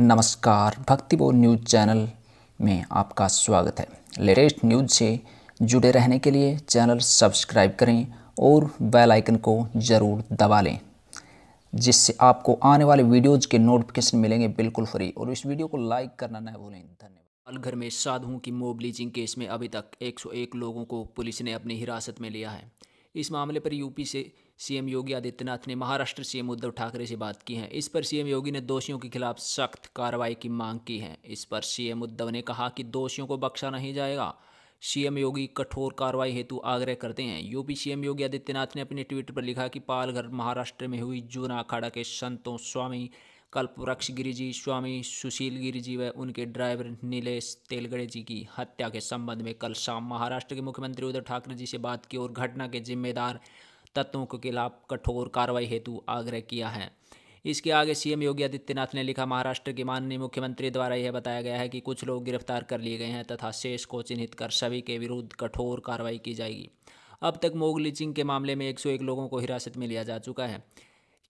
नमस्कार भक्तिबोध news channel में आपका स्वागत है लेटेस्ट न्यूज़ से जुड़े रहने के लिए चैनल सब्सक्राइब करें और बेल आइकन को ज़रूर दबा लें जिससे आपको आने वाले वीडियोज़ के नोटिफिकेशन मिलेंगे बिल्कुल फ्री और इस वीडियो को लाइक करना न भूलें धन्यवाद अलघर में साधुओं की मोब लीजिंग केस में अभी तक एक लोगों को पुलिस ने अपनी हिरासत में लिया है इस मामले पर यूपी से सीएम योगी आदित्यनाथ ने महाराष्ट्र सीएम उद्धव ठाकरे से बात की है इस पर सीएम योगी ने दोषियों के खिलाफ सख्त कार्रवाई की मांग की है इस पर सीएम उद्धव ने कहा कि दोषियों को बख्शा नहीं जाएगा सीएम योगी कठोर कार्रवाई हेतु आग्रह करते हैं यूपी सीएम योगी आदित्यनाथ ने अपने ट्वीट पर लिखा कि पालघर महाराष्ट्र में हुई जूना अखाड़ा के संतों स्वामी कल्पवृक्ष गिरी जी स्वामी सुशील गिरी जी व उनके ड्राइवर नीलेष तेलगड़े जी की हत्या के संबंध में कल शाम महाराष्ट्र के मुख्यमंत्री उद्धव ठाकरे जी से बात की और घटना के जिम्मेदार तत्वों के खिलाफ कठोर कार्रवाई हेतु आग्रह किया है इसके आगे सीएम योगी आदित्यनाथ ने लिखा महाराष्ट्र के माननीय मुख्यमंत्री द्वारा यह बताया गया है कि कुछ लोग गिरफ्तार कर लिए गए हैं तथा शेष को चिन्हित कर सभी के विरुद्ध कठोर कार्रवाई की जाएगी अब तक मोग के मामले में 101 लोगों को हिरासत में लिया जा चुका है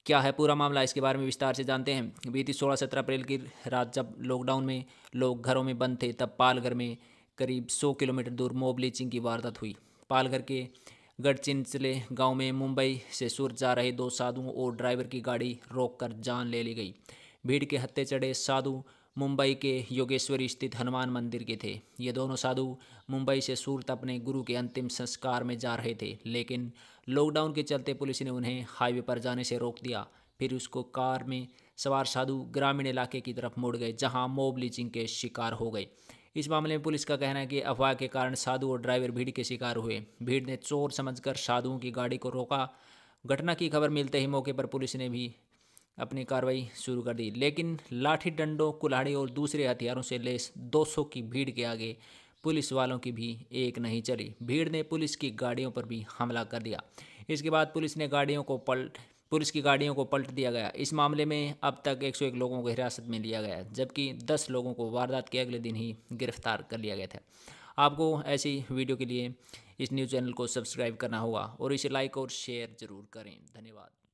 क्या है पूरा मामला इसके बारे में विस्तार से जानते हैं बीती सोलह सत्रह अप्रैल की रात जब लॉकडाउन में लोग घरों में बंद थे तब पालघर में करीब सौ किलोमीटर दूर मोब लीचिंग की वारदात हुई पालघर के गढ़चिंचले गांव में मुंबई से सूरत जा रहे दो साधुओं और ड्राइवर की गाड़ी रोककर जान ले ली गई भीड़ के हत्ते चढ़े साधु मुंबई के योगेश्वरी स्थित हनुमान मंदिर के थे ये दोनों साधु मुंबई से सूरत अपने गुरु के अंतिम संस्कार में जा रहे थे लेकिन लॉकडाउन के चलते पुलिस ने उन्हें हाईवे पर जाने से रोक दिया फिर उसको कार में सवार साधु ग्रामीण इलाके की तरफ मुड़ गए जहां मोब लीचिंग के शिकार हो गए इस मामले में पुलिस का कहना है कि अफवाह के कारण साधु और ड्राइवर भीड़ के शिकार हुए भीड़ ने चोर समझकर साधुओं की गाड़ी को रोका घटना की खबर मिलते ही मौके पर पुलिस ने भी अपनी कार्रवाई शुरू कर दी लेकिन लाठी डंडों कुल्हाड़ी और दूसरे हथियारों से लेस 200 की भीड़ के आगे पुलिस वालों की भी एक नहीं चली भीड़ ने पुलिस की गाड़ियों पर भी हमला कर दिया इसके बाद पुलिस ने गाड़ियों को पलट पुलिस की गाड़ियों को पलट दिया गया इस मामले में अब तक 101 लोगों को हिरासत में लिया गया जबकि 10 लोगों को वारदात के अगले दिन ही गिरफ्तार कर लिया गया था आपको ऐसी वीडियो के लिए इस न्यूज़ चैनल को सब्सक्राइब करना होगा और इसे लाइक और शेयर ज़रूर करें धन्यवाद